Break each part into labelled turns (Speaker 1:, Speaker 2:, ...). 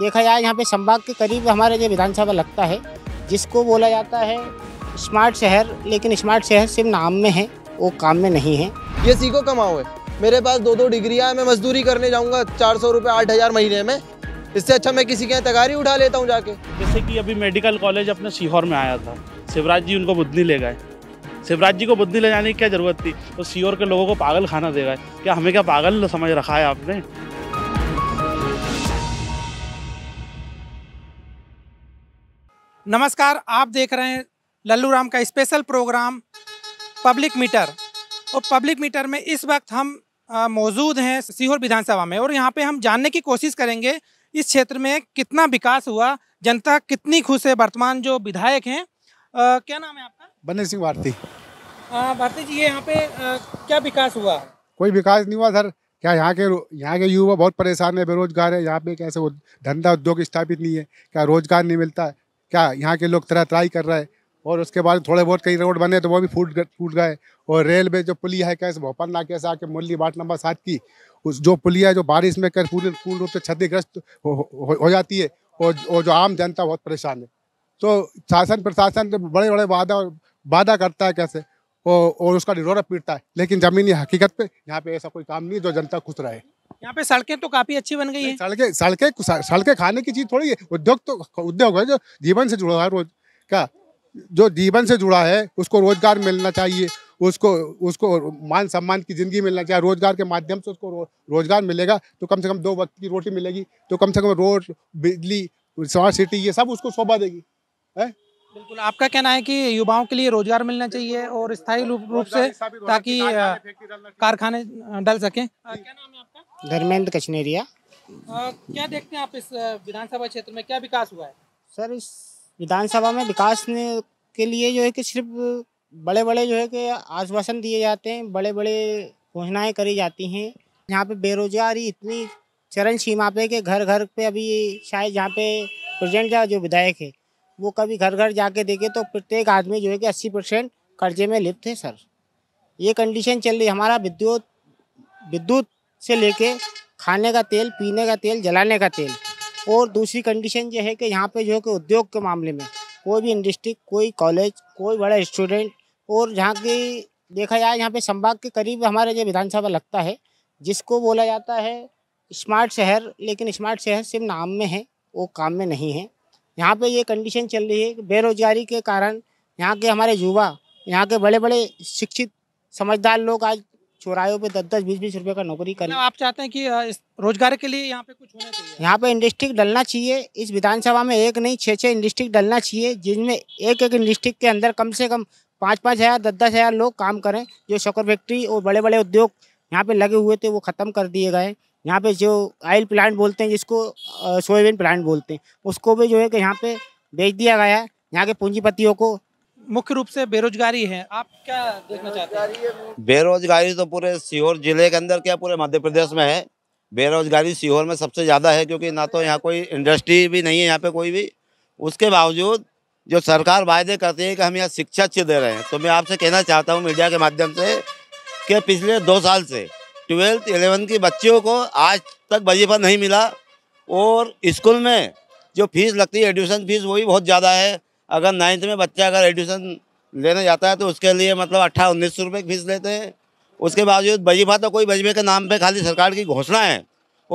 Speaker 1: देखा जाए यहाँ पे संभाग के करीब हमारा जो विधानसभा लगता है जिसको बोला जाता है स्मार्ट शहर लेकिन स्मार्ट शहर सिर्फ नाम में है वो काम में नहीं है ये सीखो कमाओ है
Speaker 2: मेरे पास दो दो डिग्रियाँ हैं मैं मजदूरी करने जाऊँगा चार सौ रुपये आठ हज़ार महीने में इससे अच्छा
Speaker 3: मैं किसी के यहाँ तगारी उठा लेता हूँ जाके जैसे कि अभी मेडिकल कॉलेज अपने सीहोर में आया था शिवराज जी उनको बुद्धि ले गए शिवराज जी को बुद्धि ले जाने की क्या ज़रूरत थी तो सीहोर के लोगों को पागल खाना देगा क्या हमें क्या पागल समझ रखा है आपने नमस्कार आप देख रहे हैं लल्लू
Speaker 4: राम का स्पेशल प्रोग्राम पब्लिक मीटर और पब्लिक मीटर में इस वक्त हम मौजूद हैं सीहोर विधानसभा में और यहाँ पे हम जानने की कोशिश करेंगे इस क्षेत्र में कितना विकास हुआ जनता कितनी खुश है वर्तमान जो विधायक हैं क्या नाम है आपका
Speaker 5: बने सिंह भारती
Speaker 4: भारती जी यहाँ पे आ, क्या विकास हुआ
Speaker 5: कोई विकास नहीं हुआ सर क्या यहाँ के यहाँ के युवा बहुत परेशान है बेरोजगार है यहाँ पे कैसे धंधा उद्योग स्थापित नहीं है क्या रोजगार नहीं मिलता है क्या यहाँ के लोग तरह तराई कर रहे हैं और उसके बाद थोड़े बहुत कई रोड बने तो वो भी फूट फूट गए और रेलवे जो पुलिया है कैसे भोपाल ना कैसे आके मुरली वार्ड नंबर सात की उस जो पुलिया है जो बारिश में कर पूरे पूर्ण रूप से क्षतिग्रस्त हो, हो, हो जाती है और, और जो आम जनता बहुत परेशान है तो शासन प्रशासन तो बड़े बड़े वादा वादा करता है कैसे और, उसका निरोरा पीटता है लेकिन ज़मीनी हकीकत पे यहाँ पे ऐसा कोई काम नहीं जो जनता खुश रहे यहाँ पे सड़कें तो काफी अच्छी बन गई है सड़कें सड़कें सड़कें खाने की चीज थोड़ी है उद्योग तो उद्योग है जो जीवन से जुड़ा है रोज क्या जो जीवन से जुड़ा है उसको रोजगार मिलना चाहिए उसको उसको मान सम्मान की ज़िंदगी मिलना चाहिए रोजगार के माध्यम से उसको रो, रोजगार मिलेगा तो कम से कम दो वक्त की रोटी मिलेगी तो कम से कम रोड बिजली स्मार्ट सिटी ये सब उसको शोभा देगी है
Speaker 4: बिल्कुल आपका कहना है कि युवाओं के लिए रोजगार मिलना चाहिए और स्थायी रूप से ताकि कारखाने
Speaker 1: डल सकें हाँ, क्या नाम है धर्मेंद्र कचनेरिया
Speaker 4: क्या देखते हैं आप इस विधानसभा क्षेत्र में क्या विकास हुआ है
Speaker 1: सर इस विधानसभा में विकास के लिए जो है कि सिर्फ बड़े बड़े जो है कि आश्वासन दिए जाते हैं बड़े बड़े घोषणाएँ करी जाती हैं यहाँ पे बेरोजगारी इतनी चरण सीमा पे कि घर घर पे अभी शायद जहाँ पे प्रेजेंट या जो विधायक है वो कभी घर घर जाके देखे तो प्रत्येक आदमी जो है कि अस्सी परसेंट कर्जे में लिप्त है सर ये कंडीशन चल रही हमारा विद्युत विद्युत से लेके खाने का तेल पीने का तेल जलाने का तेल और दूसरी कंडीशन ये है कि यहाँ पे जो है कि उद्योग के मामले में कोई भी इंडस्ट्री कोई कॉलेज कोई बड़ा स्टूडेंट और जहाँ की देखा जाए यहाँ पे संभाग के करीब हमारा जो विधानसभा लगता है जिसको बोला जाता है स्मार्ट शहर लेकिन स्मार्ट शहर सिर्फ नाम में है वो काम में नहीं है यहाँ पे ये कंडीशन चल रही है कि बेरोजगारी के कारण यहाँ के हमारे युवा यहाँ के बड़े बड़े शिक्षित समझदार लोग आज चौराहों पे दस दस बीस बीस रुपए का नौकरी करें मतलब
Speaker 4: आप चाहते हैं कि रोजगार के लिए
Speaker 1: यहाँ पे कुछ होना चाहिए यहाँ पे इंडस्ट्री डलना चाहिए इस विधानसभा में एक नहीं छः छः इंडस्ट्री डलना चाहिए जिनमें एक एक इंडस्ट्री के अंदर कम से कम पाँच पाँच हज़ार दस दस हज़ार लोग काम करें जो शक्कर फैक्ट्री और बड़े बड़े उद्योग यहाँ पे लगे हुए थे वो ख़त्म कर दिए गए यहाँ पे जो ऑयल प्लांट बोलते हैं जिसको सोयाबीन प्लांट बोलते हैं उसको भी जो है कि यहाँ पे बेच दिया गया है यहाँ के पूंजीपतियों को मुख्य रूप से
Speaker 6: बेरोजगारी है आप क्या देखना चाहते हैं बेरोजगारी तो पूरे सीहोर जिले के अंदर क्या पूरे मध्य प्रदेश में है बेरोजगारी सीहोर में सबसे ज़्यादा है क्योंकि ना तो यहाँ कोई इंडस्ट्री भी नहीं है यहाँ पे कोई भी उसके बावजूद जो सरकार वायदे करती है कि हम यहाँ शिक्षा अच्छी दे रहे हैं तो मैं आपसे कहना चाहता हूँ मीडिया के माध्यम से कि पिछले दो साल से ट्वेल्थ एलेवन की बच्चियों को आज तक वजीफा नहीं मिला और स्कूल में जो फीस लगती है एडमिशन फीस वही बहुत ज़्यादा है अगर नाइन्थ में बच्चा अगर एडमिशन लेने जाता है तो उसके लिए मतलब अट्ठारह उन्नीस सौ रुपये फीस लेते हैं उसके बावजूद बजीफा तो कोई वजीफे के नाम पे खाली सरकार की घोषणा है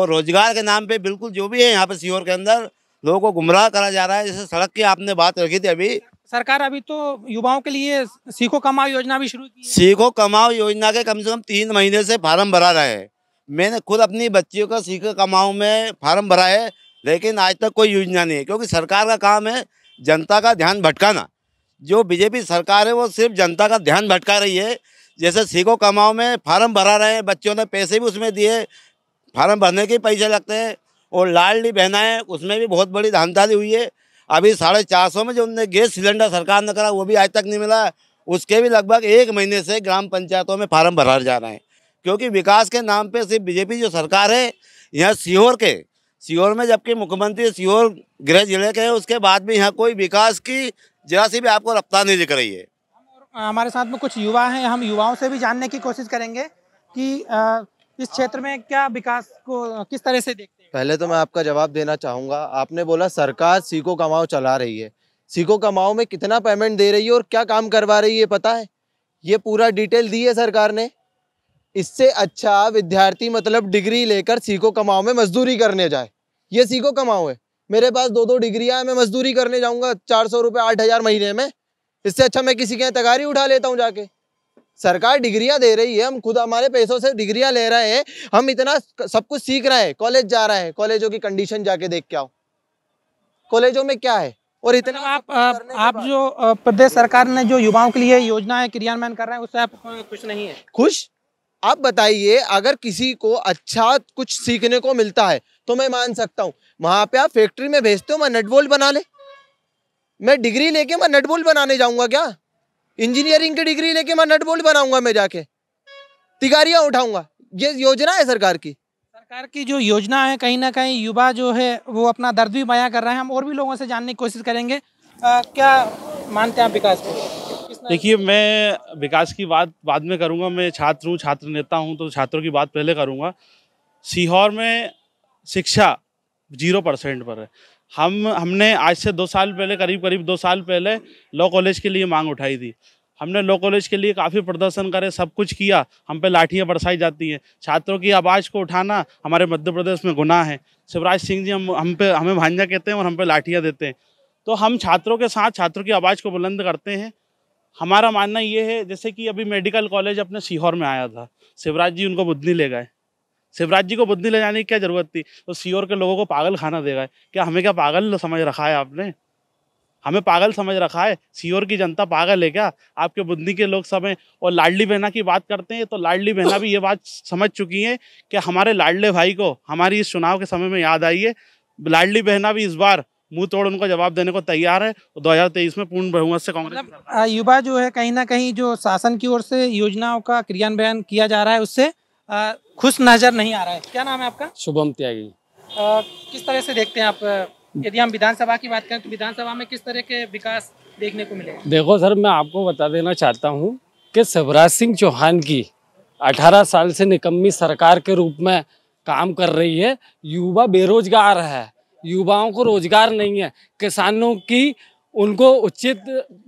Speaker 6: और रोजगार के नाम पे बिल्कुल जो भी है यहाँ पे सीहोर के अंदर लोगों को गुमराह करा जा रहा है जैसे सड़क की आपने बात रखी थी अभी सरकार अभी तो युवाओं के लिए सीखो कमाओ योजना भी शुरू की सीखो कमाओ योजना के कम से कम तीन महीने से फार्म भरा रहा है मैंने खुद अपनी बच्चियों का सीखो कमाओ में फार्म भरा है लेकिन आज तक कोई योजना नहीं है क्योंकि सरकार का काम है जनता का ध्यान भटकाना जो बीजेपी सरकार है वो सिर्फ जनता का ध्यान भटका रही है जैसे सीखो कमाओ में फार्म भरा रहे हैं बच्चों ने पैसे भी उसमें दिए फार्म भरने के पैसे लगते हैं और लाडली बहनाएँ उसमें भी बहुत बड़ी धांधाली हुई है अभी साढ़े चार सौ में जो उनने गैस सिलेंडर सरकार ने करा वो भी आज तक नहीं मिला उसके भी लगभग एक महीने से ग्राम पंचायतों में फार्म भरा जा रहे हैं क्योंकि विकास के नाम पे सिर्फ बीजेपी जो सरकार है यहाँ सीहोर के सीहोर में जबकि मुख्यमंत्री सीहोर गृह जिले के हैं उसके बाद भी यहाँ कोई विकास की जरा सी भी आपको रफ्तार नहीं दिख रही है
Speaker 4: हमारे साथ में कुछ युवा हैं हम युवाओं से भी जानने की कोशिश करेंगे कि इस क्षेत्र में क्या विकास को किस तरह से देखते
Speaker 2: हैं पहले तो मैं आपका जवाब देना चाहूँगा आपने बोला सरकार सीखो कमाओ चला रही है सीखो कमाओ में कितना पेमेंट दे रही है और क्या काम करवा रही है पता है ये पूरा डिटेल दी है सरकार ने इससे अच्छा विद्यार्थी मतलब डिग्री लेकर सीखो कमाओ में मजदूरी करने जाए ये सीखो कमाओ है मेरे पास दो दो डिग्रियाँ हैं मैं मजदूरी करने जाऊँगा चार सौ रुपये आठ हज़ार महीने में इससे अच्छा मैं किसी के यहाँ तगारी उठा लेता हूँ जाके सरकार डिग्रियाँ दे रही है हम खुद हमारे पैसों से डिग्रियाँ ले रहे हैं हम इतना सब कुछ सीख रहे हैं कॉलेज जा रहे हैं कॉलेजों की कंडीशन जाके देख के आओ
Speaker 4: कॉलेजों में क्या है और इतना मतलब आप आप, आप जो प्रदेश सरकार ने जो युवाओं के लिए योजना है क्रियान्वयन कर रहे हैं उससे आप खुश नहीं है खुश आप बताइए
Speaker 2: अगर किसी को अच्छा कुछ सीखने को मिलता है तो मैं मान सकता हूँ वहाँ पे आप फैक्ट्री में भेजते हो मैं नटबोल्ट बना ले मैं डिग्री लेके मैं नटबोल्ट बनाने जाऊँगा क्या इंजीनियरिंग की डिग्री लेके मैं नटबोल्ट बनाऊँगा मैं जाके तिगारियाँ उठाऊँगा
Speaker 4: ये योजना है सरकार की सरकार की जो योजना है कहीं ना कहीं युवा जो है वो अपना दर्द भी बयां कर रहे हैं हम और भी लोगों से जानने की कोशिश करेंगे आ, क्या मानते हैं आप विकास को
Speaker 3: देखिए मैं विकास की बात बाद में करूँगा मैं छात्र हूँ छात्र नेता हूँ तो छात्रों की बात पहले करूँगा सीहोर में शिक्षा जीरो परसेंट पर है हम हमने आज से दो साल पहले करीब करीब दो साल पहले लॉ कॉलेज के लिए मांग उठाई थी हमने लॉ कॉलेज के लिए काफ़ी प्रदर्शन करे सब कुछ किया हम पे लाठियाँ बरसाई जाती हैं छात्रों की आवाज़ को उठाना हमारे मध्य प्रदेश में गुनाह है शिवराज सिंह जी हम हम पे हमें भांजा कहते हैं और हम पे लाठियाँ देते हैं तो हम छात्रों के साथ छात्रों की आवाज़ को बुलंद करते हैं हमारा मानना ये है जैसे कि अभी मेडिकल कॉलेज अपने सीहोर में आया था शिवराज जी उनको बुद्धनी ले गए शिवराज जी को बुद्धि ले जाने की क्या जरूरत थी तो सीहोर के लोगों को पागल खाना देगा क्या हमें क्या पागल समझ रखा है आपने हमें पागल समझ रखा है सीहोर की जनता पागल है क्या आपके बुद्धि के लोग समय और लाडली बहना की बात करते हैं तो लाडली बहना भी ये बात समझ चुकी है कि हमारे लाडले भाई को हमारी इस चुनाव के समय में याद आई है लाडली बहना भी इस बार मुंह तोड़ उनको जवाब देने को तैयार है और दो में पूर्ण बहुमत से कांग्रेस मतलब, युवा
Speaker 4: जो है कहीं ना कहीं जो शासन की ओर से योजनाओं का क्रियान्वयन किया जा रहा है उससे खुश नजर नहीं आ रहा है क्या नाम है आपका
Speaker 7: शुभम त्यागी
Speaker 4: किस तरह से देखते हैं आप यदि हम विधानसभा की बात करें तो विधानसभा में किस तरह के विकास देखने को मिलेगा
Speaker 7: देखो सर मैं आपको बता देना चाहता हूँ कि शिवराज सिंह चौहान की 18 साल से निकम्मी सरकार के रूप में काम कर रही है युवा बेरोजगार है युवाओं को रोजगार नहीं है किसानों की उनको उचित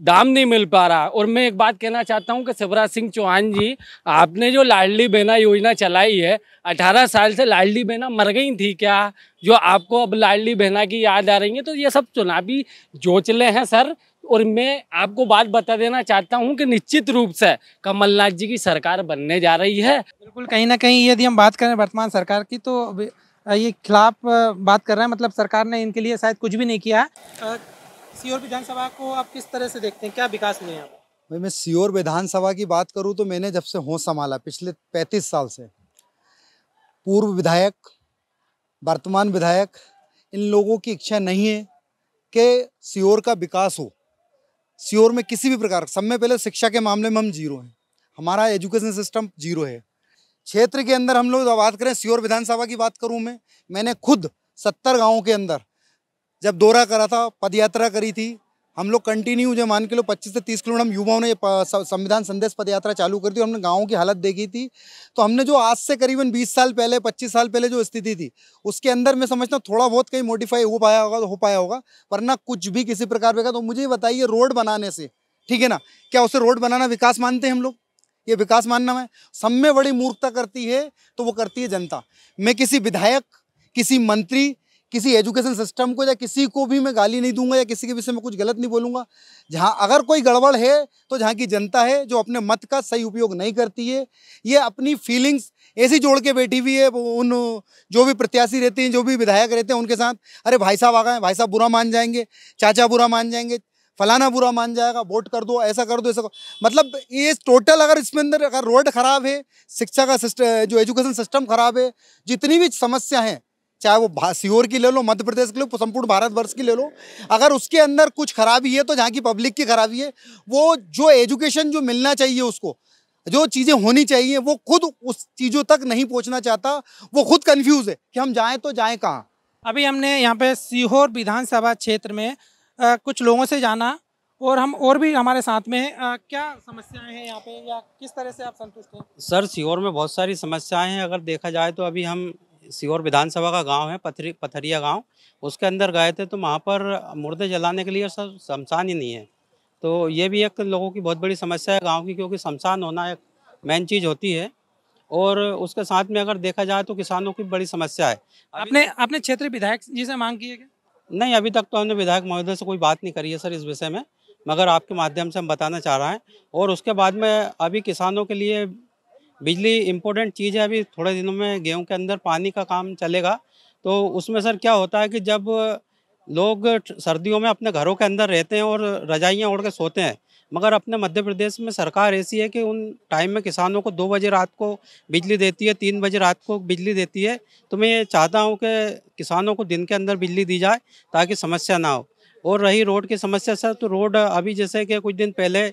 Speaker 7: दाम नहीं मिल पा रहा और मैं एक बात कहना चाहता हूं कि शिवराज सिंह चौहान जी आपने जो लाडली बहना योजना चलाई है 18 साल से लाडली बहना मर गई थी क्या जो आपको अब लाडली बहना की याद आ रही है तो ये सब चुनावी जोचले हैं सर और मैं आपको बात बता देना चाहता हूं कि निश्चित रूप से कमलनाथ जी की सरकार बनने जा रही है बिल्कुल कहीं ना कहीं
Speaker 4: यदि हम बात करें वर्तमान सरकार की तो ये खिलाफ बात कर रहे हैं मतलब सरकार ने इनके लिए शायद कुछ भी नहीं किया है सीओर विधानसभा को आप किस तरह से देखते हैं क्या विकास हुए हैं
Speaker 8: भाई मैं सीओर विधानसभा की बात करूं तो मैंने जब से होश संभाला पिछले पैंतीस साल से पूर्व विधायक वर्तमान विधायक इन लोगों की इच्छा नहीं है कि सीओर का विकास हो सीओर में किसी भी प्रकार सब में पहले शिक्षा के मामले में हम जीरो हैं हमारा एजुकेशन सिस्टम जीरो है क्षेत्र के अंदर हम लोग बात करें सियोर विधानसभा की बात करूँ मैं मैंने खुद सत्तर गांवों के अंदर जब दौरा करा था पदयात्रा करी थी हम लोग कंटिन्यू जो मान के लो 25 से 30 किलोमीटर हम युवाओं ने संविधान संदेश पदयात्रा चालू कर दी हमने गाँव की हालत देखी थी तो हमने जो आज से करीबन 20 साल पहले 25 साल पहले जो स्थिति थी उसके अंदर मैं समझता हूँ थोड़ा बहुत कहीं मोडिफाई हो पाया होगा हो पाया होगा वरना कुछ भी किसी प्रकार का तो मुझे बताइए रोड बनाने से ठीक है ना क्या उसे रोड बनाना विकास मानते हैं हम लोग ये विकास मानना है सब में बड़ी मूर्खता करती है तो वो करती है जनता मैं किसी विधायक किसी मंत्री किसी एजुकेशन सिस्टम को या किसी को भी मैं गाली नहीं दूंगा या किसी के विषय में कुछ गलत नहीं बोलूंगा जहां अगर कोई गड़बड़ है तो जहाँ की जनता है जो अपने मत का सही उपयोग नहीं करती है ये अपनी फीलिंग्स ऐसी जोड़ के बैठी हुई है उन जो भी प्रत्याशी रहते हैं जो भी विधायक रहते हैं उनके साथ अरे भाई साहब आ गए भाई साहब बुरा मान जाएंगे चाचा बुरा मान जाएंगे फलाना बुरा मान जाएगा वोट कर दो ऐसा कर दो ऐसा कर मतलब ये टोटल अगर इसमें अंदर अगर रोड ख़राब है शिक्षा का सिस्टम जो एजुकेशन सिस्टम ख़राब है जितनी भी समस्या हैं चाहे वो सीहोर की ले लो मध्य प्रदेश की ले लो संपूर्ण भारतवर्ष की ले लो अगर उसके अंदर कुछ खराबी है तो जहाँ की पब्लिक की खराबी है वो जो एजुकेशन जो मिलना चाहिए उसको जो चीज़ें होनी चाहिए वो खुद उस चीज़ों तक नहीं
Speaker 4: पहुँचना चाहता वो खुद कन्फ्यूज है कि हम जाएँ तो जाएँ कहाँ अभी हमने यहाँ पे सीहोर विधानसभा क्षेत्र में कुछ लोगों से जाना और हम और भी हमारे साथ में आ, क्या समस्याएं हैं यहाँ पे या किस तरह से आप संतुष्ट हैं
Speaker 7: सर सीहोर में बहुत सारी समस्याएं हैं अगर देखा जाए तो अभी हम सीहोर विधानसभा का गांव है पथरी पथरिया गांव उसके अंदर गए थे तो वहाँ पर मुर्दे जलाने के लिए सर शमशान ही नहीं है तो ये भी एक लोगों की बहुत बड़ी समस्या है गाँव की क्योंकि शमशान होना एक मेन चीज़ होती है और उसके साथ में अगर देखा जाए तो किसानों की बड़ी समस्या है आपने आपने क्षेत्रीय विधायक जी से मांग की है क्या नहीं अभी तक तो हमने विधायक महोदय से कोई बात नहीं करी है सर इस विषय में मगर आपके माध्यम से हम बताना चाह रहे हैं और उसके बाद में अभी किसानों के लिए बिजली इम्पोर्टेंट चीज़ है अभी थोड़े दिनों में गेहूं के अंदर पानी का काम चलेगा तो उसमें सर क्या होता है कि जब लोग सर्दियों में अपने घरों के अंदर रहते हैं और रजाइयाँ ओढ़ के सोते हैं मगर अपने मध्य प्रदेश में सरकार ऐसी है कि उन टाइम में किसानों को दो बजे रात को बिजली देती है तीन बजे रात को बिजली देती है तो मैं ये चाहता हूँ कि किसानों को दिन के अंदर बिजली दी जाए ताकि समस्या ना हो और रही रोड की समस्या सर तो रोड अभी जैसे कि कुछ दिन पहले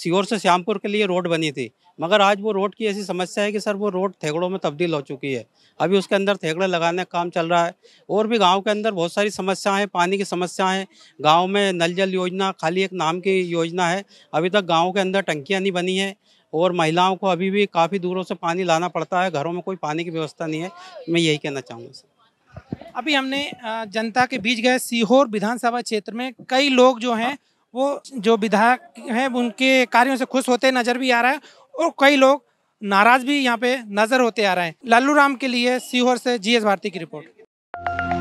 Speaker 7: सीहोर से श्यामपुर के लिए रोड बनी थी मगर आज वो रोड की ऐसी समस्या है कि सर वो रोड थेगड़ों में तब्दील हो चुकी है अभी उसके अंदर थेगड़े लगाने का काम चल रहा है और भी गांव के अंदर बहुत सारी समस्याएं हैं पानी की समस्याएं हैं गांव में नल जल योजना खाली एक नाम की योजना है अभी तक गाँव के अंदर टंकियाँ नहीं बनी है और महिलाओं को अभी भी काफ़ी दूरों से पानी लाना पड़ता है घरों में कोई पानी की व्यवस्था नहीं है मैं यही कहना चाहूँगा सर
Speaker 4: अभी हमने जनता के बीच गए सीहोर विधानसभा क्षेत्र में कई लोग जो हैं वो जो विधायक हैं उनके कार्यों से खुश होते नजर भी आ रहा है और कई लोग नाराज भी यहाँ पे नजर होते आ रहे हैं लालू राम के लिए सीहोर से जीएस भारती की रिपोर्ट